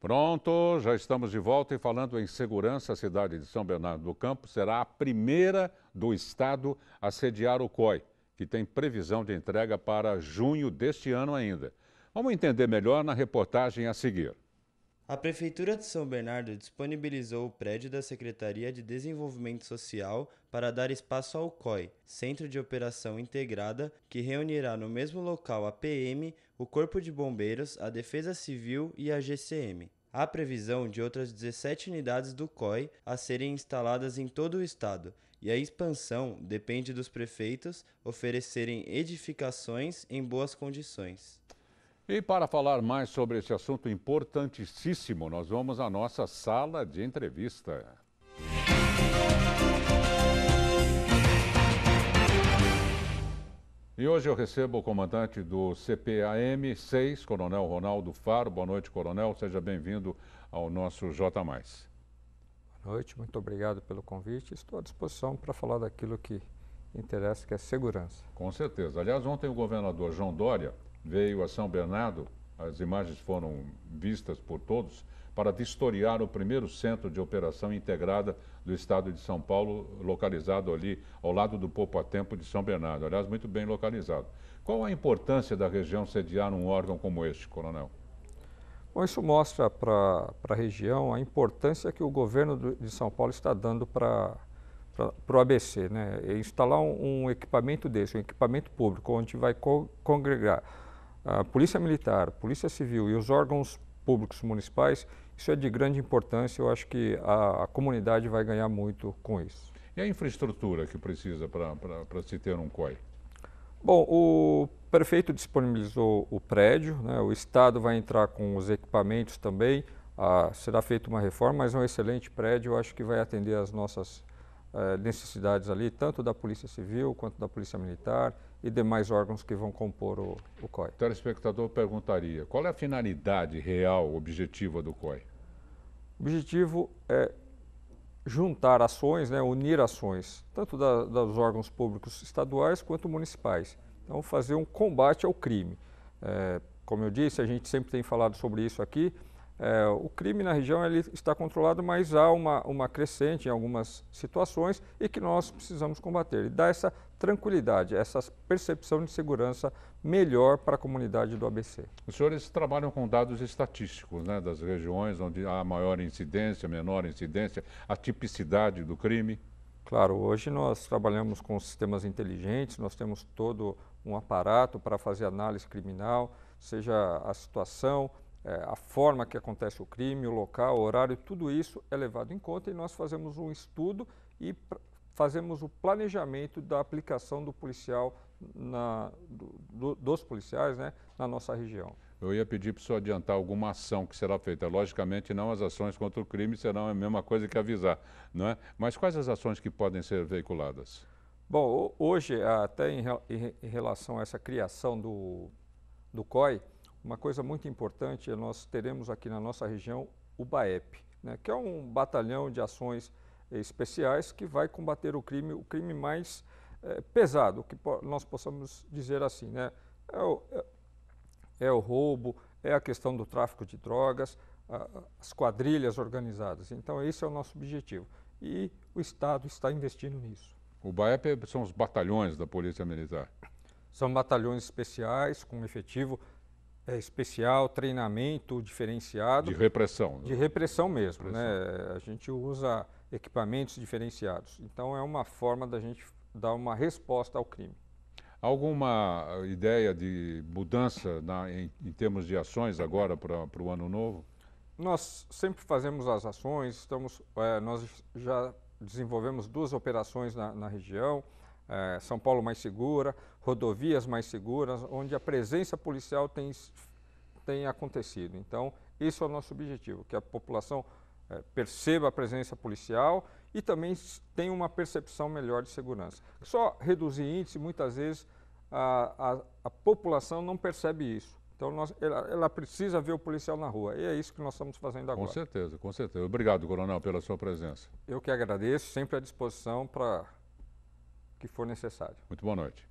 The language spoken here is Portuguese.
Pronto, já estamos de volta e falando em segurança, a cidade de São Bernardo do Campo será a primeira do estado a sediar o COI, que tem previsão de entrega para junho deste ano ainda. Vamos entender melhor na reportagem a seguir. A Prefeitura de São Bernardo disponibilizou o prédio da Secretaria de Desenvolvimento Social para dar espaço ao COI, Centro de Operação Integrada, que reunirá no mesmo local a PM, o Corpo de Bombeiros, a Defesa Civil e a GCM. Há previsão de outras 17 unidades do COI a serem instaladas em todo o estado, e a expansão depende dos prefeitos oferecerem edificações em boas condições. E para falar mais sobre esse assunto importantíssimo, nós vamos à nossa sala de entrevista. E hoje eu recebo o comandante do CPAM 6, Coronel Ronaldo Faro. Boa noite, Coronel. Seja bem-vindo ao nosso J. Boa noite, muito obrigado pelo convite. Estou à disposição para falar daquilo que interessa, que é segurança. Com certeza. Aliás, ontem o governador João Dória veio a São Bernardo, as imagens foram vistas por todos, para vistoriar o primeiro centro de operação integrada do estado de São Paulo, localizado ali ao lado do Tempo de São Bernardo. Aliás, muito bem localizado. Qual a importância da região sediar um órgão como este, coronel? Bom, isso mostra para a região a importância que o governo de São Paulo está dando para o ABC. Né? É instalar um, um, equipamento desse, um equipamento público, onde vai co congregar a Polícia Militar, Polícia Civil e os órgãos públicos municipais, isso é de grande importância. Eu acho que a, a comunidade vai ganhar muito com isso. E a infraestrutura que precisa para se ter um COI? Bom, o prefeito disponibilizou o prédio, né? o Estado vai entrar com os equipamentos também, ah, será feita uma reforma, mas é um excelente prédio, eu acho que vai atender as nossas eh, necessidades ali, tanto da Polícia Civil quanto da Polícia Militar e demais órgãos que vão compor o, o COI. O telespectador perguntaria, qual é a finalidade real, objetiva do COI? O objetivo é juntar ações, né, unir ações, tanto da, dos órgãos públicos estaduais quanto municipais. Então, fazer um combate ao crime. É, como eu disse, a gente sempre tem falado sobre isso aqui, é, o crime na região ele está controlado, mas há uma, uma crescente em algumas situações e que nós precisamos combater. E dar essa tranquilidade, essa percepção de segurança melhor para a comunidade do ABC. Os senhores trabalham com dados estatísticos né, das regiões onde há maior incidência, menor incidência, a tipicidade do crime? Claro, hoje nós trabalhamos com sistemas inteligentes, nós temos todo um aparato para fazer análise criminal, seja a situação, é, a forma que acontece o crime, o local, o horário, tudo isso é levado em conta e nós fazemos um estudo e fazemos o planejamento da aplicação do policial, na, do, dos policiais né, na nossa região. Eu ia pedir para o senhor adiantar alguma ação que será feita. Logicamente, não as ações contra o crime serão a mesma coisa que avisar, não é? Mas quais as ações que podem ser veiculadas? Bom, hoje, até em, em relação a essa criação do, do COI, uma coisa muito importante é nós teremos aqui na nossa região o BAEP, né, que é um batalhão de ações especiais que vai combater o crime, o crime mais é, pesado, que nós possamos dizer assim, né? É o, é, é o roubo, é a questão do tráfico de drogas, a, as quadrilhas organizadas. Então, esse é o nosso objetivo. E o Estado está investindo nisso. O BAEP são os batalhões da Polícia Militar? São batalhões especiais, com efetivo é, especial, treinamento diferenciado. De repressão. Né? De repressão mesmo, né? repressão. né? A gente usa equipamentos diferenciados. Então é uma forma da gente dar uma resposta ao crime. Alguma ideia de mudança na, em, em, termos de ações agora para o ano novo? Nós sempre fazemos as ações, estamos, é, nós já desenvolvemos duas operações na, na região. É, São Paulo mais segura, rodovias mais seguras, onde a presença policial tem, tem acontecido. Então, esse é o nosso objetivo, que a população é, perceba a presença policial e também tenha uma percepção melhor de segurança. Só reduzir índice, muitas vezes, a, a, a população não percebe isso. Então, nós, ela, ela, precisa ver o policial na rua. E é isso que nós estamos fazendo agora. Com certeza, com certeza. Obrigado, coronel, pela sua presença. Eu que agradeço, sempre à disposição para que for necessário. Muito boa noite.